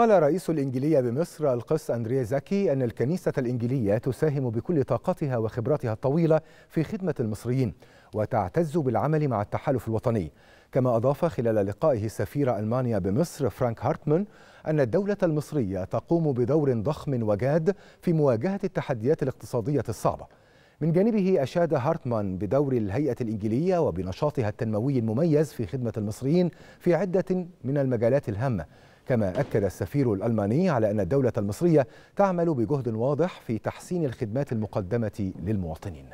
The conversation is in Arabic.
قال رئيس الإنجيلية بمصر القس أندريا زكي أن الكنيسة الإنجيلية تساهم بكل طاقتها وخبراتها الطويلة في خدمة المصريين وتعتز بالعمل مع التحالف الوطني كما أضاف خلال لقائه سفير ألمانيا بمصر فرانك هارتمان أن الدولة المصرية تقوم بدور ضخم وجاد في مواجهة التحديات الاقتصادية الصعبة من جانبه أشاد هارتمان بدور الهيئة الإنجيلية وبنشاطها التنموي المميز في خدمة المصريين في عدة من المجالات الهامة كما أكد السفير الألماني على أن الدولة المصرية تعمل بجهد واضح في تحسين الخدمات المقدمة للمواطنين